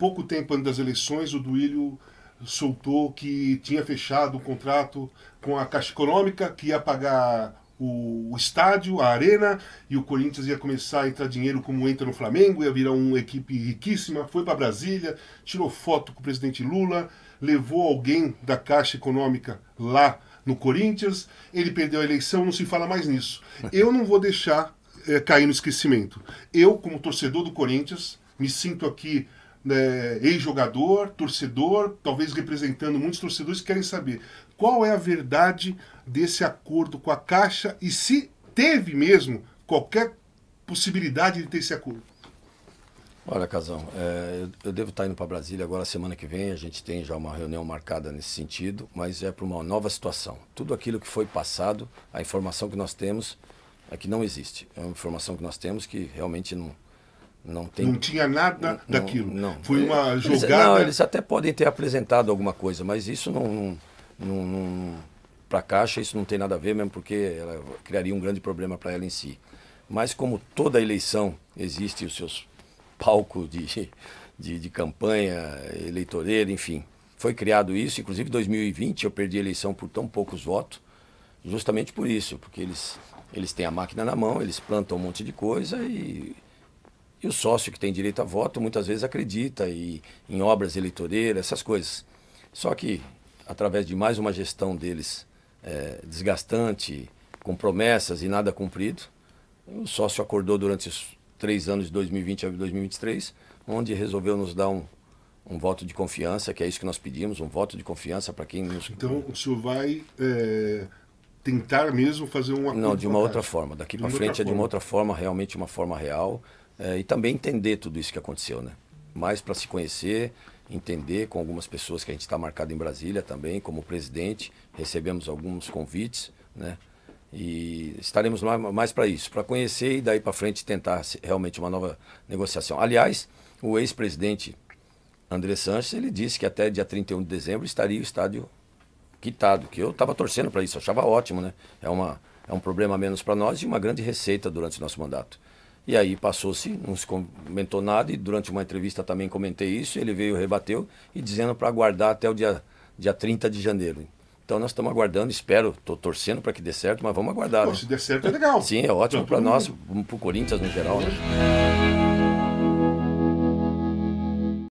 pouco tempo antes das eleições, o Duílio soltou que tinha fechado o contrato com a Caixa Econômica, que ia pagar o, estádio, a arena, e o Corinthians ia começar a entrar dinheiro como entra no Flamengo, ia virar uma equipe riquíssima. Foi para Brasília, tirou foto com o presidente Lula, levou alguém da Caixa Econômica lá no Corinthians, ele perdeu a eleição, não se fala mais nisso. Eu não vou deixar é, cair no esquecimento. Eu, como torcedor do Corinthians, me sinto aqui é, ex-jogador, torcedor, talvez representando muitos torcedores, querem saber qual é a verdade desse acordo com a Caixa e se teve mesmo qualquer possibilidade de ter esse acordo. Olha, Casão, é, eu, eu, devo estar indo para Brasília agora semana que vem. A gente tem já uma reunião marcada nesse sentido, mas é para uma nova situação. Tudo aquilo que foi passado, a informação que nós temos é que não existe. É uma informação que nós temos que realmente não, não, tem... não tinha nada não, daquilo. Não, Foi uma é, jogada. Não, eles até podem ter apresentado alguma coisa, mas isso não. não, não para a Caixa, isso não tem nada a ver, mesmo porque ela criaria um grande problema para ela em si. Mas, como toda eleição existe os seus palcos de, de, de campanha eleitoreira, enfim, foi criado isso. Inclusive, em 2020 eu perdi a eleição por tão poucos votos, justamente por isso, porque eles, eles têm a máquina na mão, eles plantam um monte de coisa e e o sócio que tem direito a voto muitas vezes acredita e, em obras eleitoreiras, essas coisas. Só que, através de mais uma gestão deles é, desgastante, com promessas e nada cumprido, o sócio acordou durante os três anos de 2020 a 2023, onde resolveu nos dar um, um voto de confiança, que é isso que nós pedimos, um voto de confiança para quem nos... Então, o senhor vai é, tentar mesmo fazer um acordo... Não, de uma outra forma. Daqui para frente é de uma outra forma, realmente uma forma real, é, e também entender tudo isso que aconteceu, né? Mais para se conhecer, entender com algumas pessoas que a gente está marcado em Brasília também, como presidente, recebemos alguns convites, né? E estaremos lá mais para isso, para conhecer e daí para frente tentar realmente uma nova negociação. Aliás, o ex-presidente André Sanches, ele disse que até dia 31 de dezembro estaria o estádio quitado, que eu estava torcendo para isso, achava ótimo, né? É, uma, é um problema menos para nós e uma grande receita durante o nosso mandato. E aí passou-se, não se comentou nada, e durante uma entrevista também comentei isso, ele veio, rebateu, e dizendo para aguardar até o dia, dia 30 de janeiro. Então nós estamos aguardando, espero, estou torcendo para que dê certo, mas vamos aguardar. Pô, né? Se der certo é legal. Sim, é ótimo para nós, para o Corinthians no geral. Né?